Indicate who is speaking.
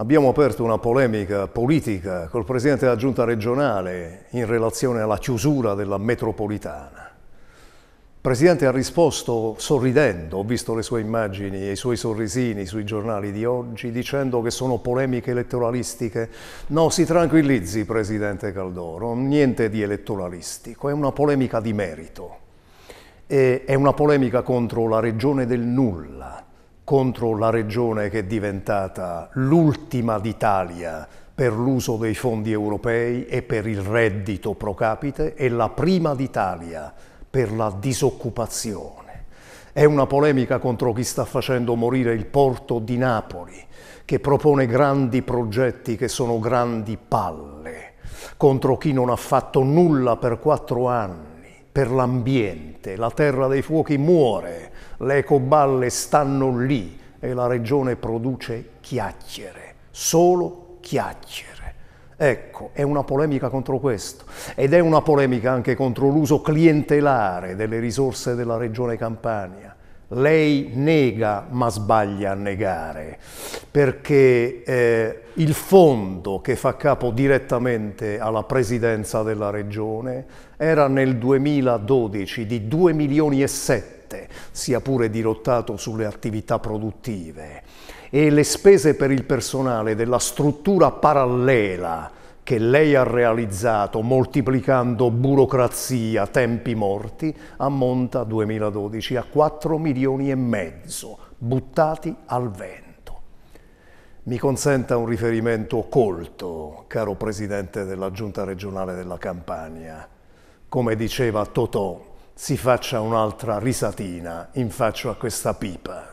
Speaker 1: Abbiamo aperto una polemica politica col Presidente della Giunta regionale in relazione alla chiusura della metropolitana. Il Presidente ha risposto sorridendo, ho visto le sue immagini e i suoi sorrisini sui giornali di oggi, dicendo che sono polemiche elettoralistiche. No, si tranquillizzi Presidente Caldoro, niente di elettoralistico, è una polemica di merito. E è una polemica contro la regione del nulla, contro la regione che è diventata l'ultima d'Italia per l'uso dei fondi europei e per il reddito pro capite e la prima d'Italia per la disoccupazione. È una polemica contro chi sta facendo morire il porto di Napoli, che propone grandi progetti che sono grandi palle, contro chi non ha fatto nulla per quattro anni per l'ambiente, la terra dei fuochi muore, le ecoballe stanno lì e la regione produce chiacchiere, solo chiacchiere. Ecco, è una polemica contro questo ed è una polemica anche contro l'uso clientelare delle risorse della regione Campania lei nega ma sbaglia a negare, perché eh, il fondo che fa capo direttamente alla presidenza della regione era nel 2012 di 2 milioni e 7, sia pure dirottato sulle attività produttive, e le spese per il personale della struttura parallela che lei ha realizzato moltiplicando burocrazia, tempi morti, ammonta 2012 a 4 milioni e mezzo buttati al vento. Mi consenta un riferimento colto, caro Presidente della Giunta regionale della Campania. Come diceva Totò, si faccia un'altra risatina in faccia a questa pipa.